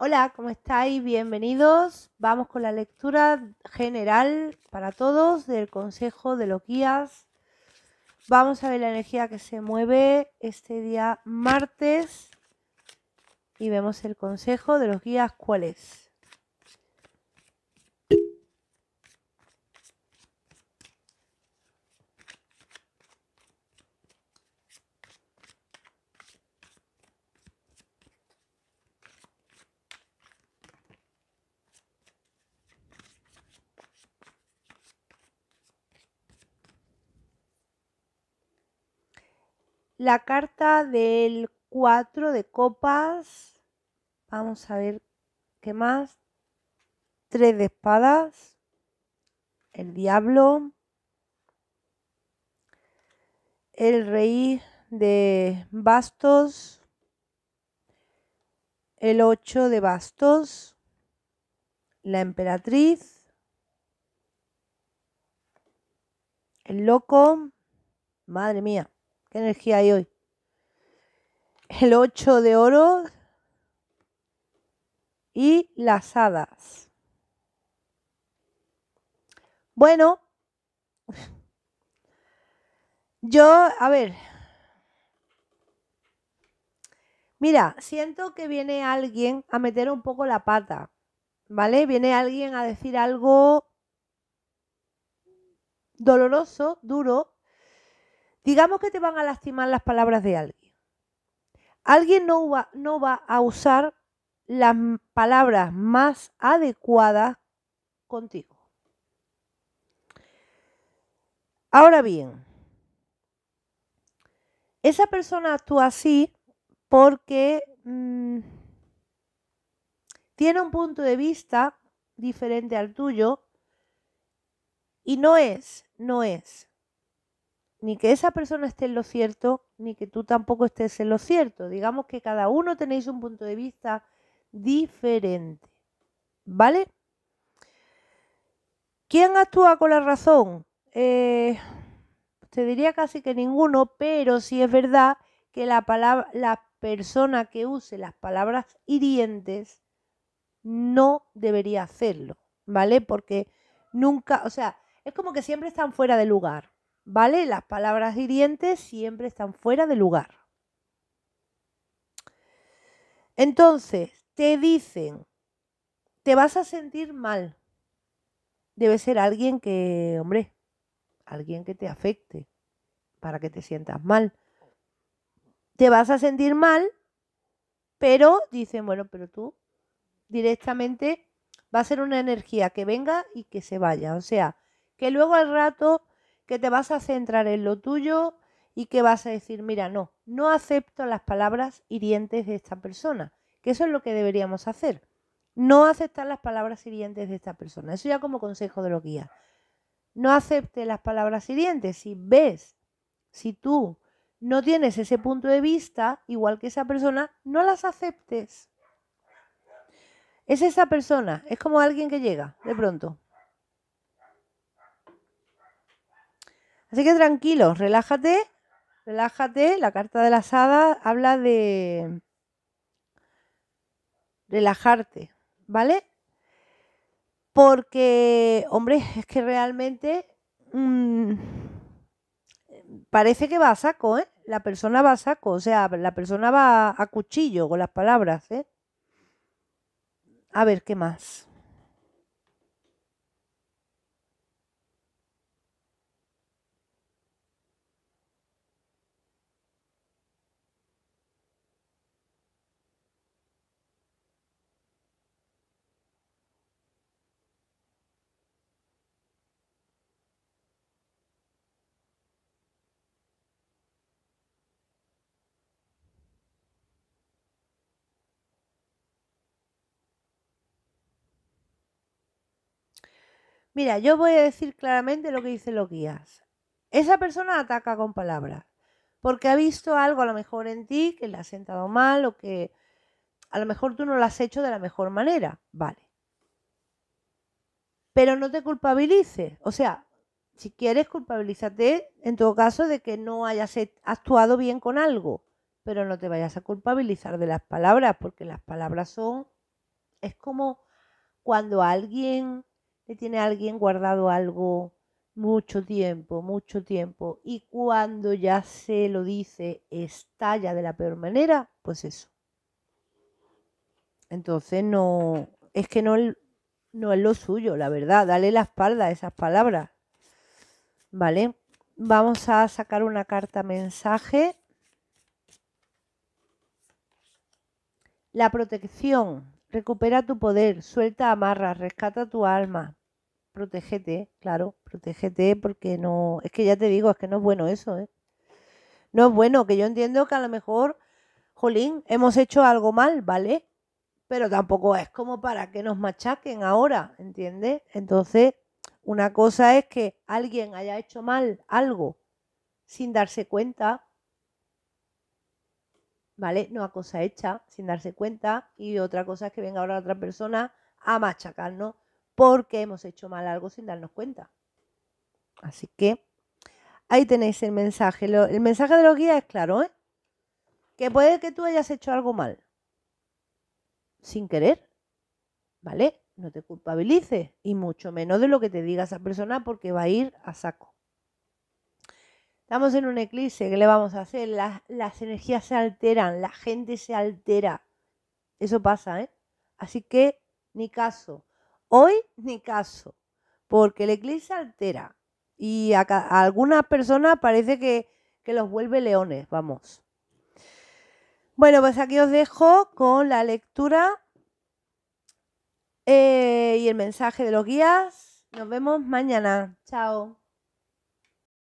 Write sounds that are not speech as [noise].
Hola, ¿cómo estáis? Bienvenidos. Vamos con la lectura general para todos del Consejo de los Guías. Vamos a ver la energía que se mueve este día martes y vemos el Consejo de los Guías cuál es. la carta del 4 de copas. Vamos a ver qué más. 3 de espadas. El diablo. El rey de bastos. El 8 de bastos. La emperatriz. El loco. Madre mía energía hay hoy? El 8 de oro y las hadas. Bueno, [laughs] yo, a ver. Mira, siento que viene alguien a meter un poco la pata, ¿vale? Viene alguien a decir algo doloroso, duro, Digamos que te van a lastimar las palabras de alguien. Alguien no va, no va a usar las palabras más adecuadas contigo. Ahora bien, esa persona actúa así porque mm, tiene un punto de vista diferente al tuyo y no es, no es ni que esa persona esté en lo cierto, ni que tú tampoco estés en lo cierto. Digamos que cada uno tenéis un punto de vista diferente. ¿Vale? ¿Quién actúa con la razón? Eh, te diría casi que ninguno, pero sí es verdad que la, la persona que use las palabras hirientes no debería hacerlo, ¿vale? Porque nunca, o sea, es como que siempre están fuera de lugar. ¿Vale? Las palabras hirientes siempre están fuera de lugar. Entonces, te dicen, te vas a sentir mal. Debe ser alguien que, hombre, alguien que te afecte para que te sientas mal. Te vas a sentir mal, pero dicen, bueno, pero tú directamente va a ser una energía que venga y que se vaya. O sea, que luego al rato que te vas a centrar en lo tuyo y que vas a decir, mira, no, no acepto las palabras hirientes de esta persona, que eso es lo que deberíamos hacer. No aceptar las palabras hirientes de esta persona. Eso ya como consejo de lo guía. No acepte las palabras hirientes. Si ves, si tú no tienes ese punto de vista, igual que esa persona, no las aceptes. Es esa persona, es como alguien que llega de pronto Así que tranquilo, relájate, relájate. La carta de las hadas habla de relajarte, ¿vale? Porque, hombre, es que realmente mm, parece que va a saco, ¿eh? La persona va a saco, o sea, la persona va a cuchillo con las palabras, ¿eh? A ver, ¿qué más? Mira, yo voy a decir claramente lo que dice los guías. Esa persona ataca con palabras, porque ha visto algo a lo mejor en ti que le ha sentado mal o que a lo mejor tú no lo has hecho de la mejor manera, vale. Pero no te culpabilices, o sea, si quieres culpabilízate en todo caso de que no hayas actuado bien con algo, pero no te vayas a culpabilizar de las palabras, porque las palabras son, es como cuando alguien le tiene alguien guardado algo mucho tiempo, mucho tiempo, y cuando ya se lo dice, estalla de la peor manera, pues eso. Entonces no, es que no, no es lo suyo, la verdad, dale la espalda a esas palabras. ¿Vale? Vamos a sacar una carta mensaje. La protección Recupera tu poder, suelta amarras, rescata tu alma. Protégete, claro, protégete porque no... Es que ya te digo, es que no es bueno eso, ¿eh? No es bueno, que yo entiendo que a lo mejor, jolín, hemos hecho algo mal, ¿vale? Pero tampoco es como para que nos machaquen ahora, ¿entiendes? Entonces, una cosa es que alguien haya hecho mal algo sin darse cuenta ¿vale? No a cosa hecha, sin darse cuenta. Y otra cosa es que venga ahora otra persona a machacarnos porque hemos hecho mal algo sin darnos cuenta. Así que ahí tenéis el mensaje. el mensaje de los guías es claro, ¿eh? Que puede que tú hayas hecho algo mal. Sin querer. ¿Vale? No te culpabilices. Y mucho menos de lo que te diga esa persona porque va a ir a saco. Estamos en un eclipse, ¿qué le vamos a hacer? Las, energías se alteran, la gente se altera. Eso pasa, ¿eh? Así que ni caso. Hoy ni caso, porque el eclipse altera. Y a, algunas personas parece que, los vuelve leones, vamos. Bueno, pues aquí os dejo con la lectura eh, y el mensaje de los guías. Nos vemos mañana. Chao.